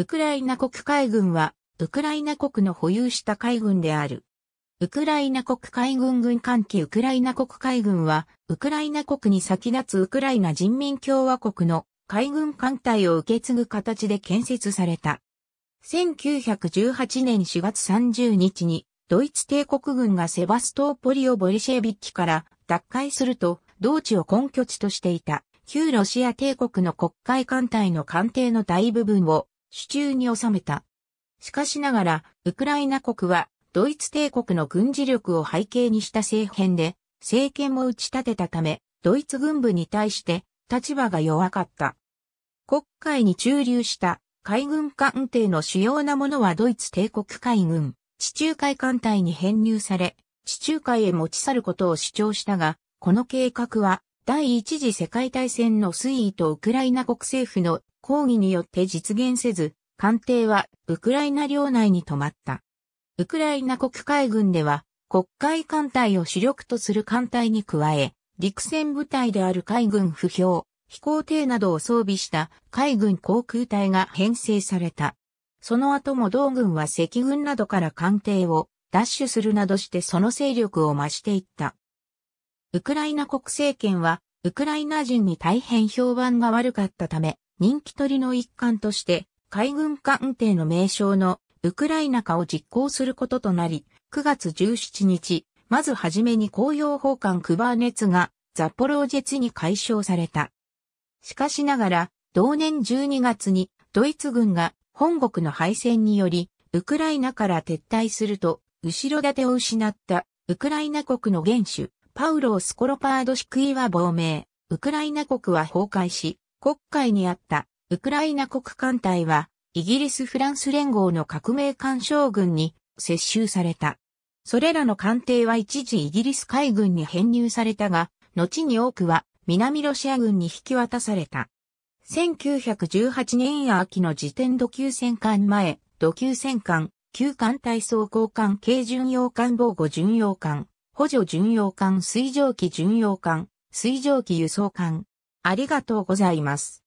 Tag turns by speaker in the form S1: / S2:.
S1: ウクライナ国海軍は、ウクライナ国の保有した海軍である。ウクライナ国海軍軍艦機ウクライナ国海軍は、ウクライナ国に先立つウクライナ人民共和国の海軍艦隊を受け継ぐ形で建設された。1918年4月30日に、ドイツ帝国軍がセバストーポリオ・ボリシェビッキから脱会すると、同地を根拠地としていた、旧ロシア帝国の国海艦隊の艦艇の大部分を手中に収めた。しかしながら、ウクライナ国は、ドイツ帝国の軍事力を背景にした政変で、政権も打ち立てたため、ドイツ軍部に対して立場が弱かった。国会に駐留した海軍艦艇の主要なものはドイツ帝国海軍、地中海艦隊に編入され、地中海へ持ち去ることを主張したが、この計画は第一次世界大戦の推移とウクライナ国政府の抗議によって実現せず、艦艇はウクライナ領内に止まった。ウクライナ国海軍では、国海艦隊を主力とする艦隊に加え、陸戦部隊である海軍不評、飛行艇などを装備した海軍航空隊が編成された。その後も同軍は赤軍などから艦艇を奪取するなどしてその勢力を増していった。ウクライナ国政権は、ウクライナ人に大変評判が悪かったため、人気取りの一環として、海軍艦艇の名称のウクライナ化を実行することとなり、9月17日、まずはじめに公用砲艦クバーネツがザポロージェツに解消された。しかしながら、同年12月にドイツ軍が本国の敗戦により、ウクライナから撤退すると、後ろ盾を失ったウクライナ国の元首、パウロ・スコロパードクイは亡命、ウクライナ国は崩壊し、国会にあったウクライナ国艦隊は、イギリス・フランス連合の革命艦将軍に接収された。それらの艦艇は一時イギリス海軍に編入されたが、後に多くは南ロシア軍に引き渡された。1918年秋の時点土級戦艦前、土級戦艦、旧艦隊装甲艦軽巡洋艦防護巡洋艦、補助巡洋艦水蒸気巡洋艦水蒸気輸送艦。ありがとうございます。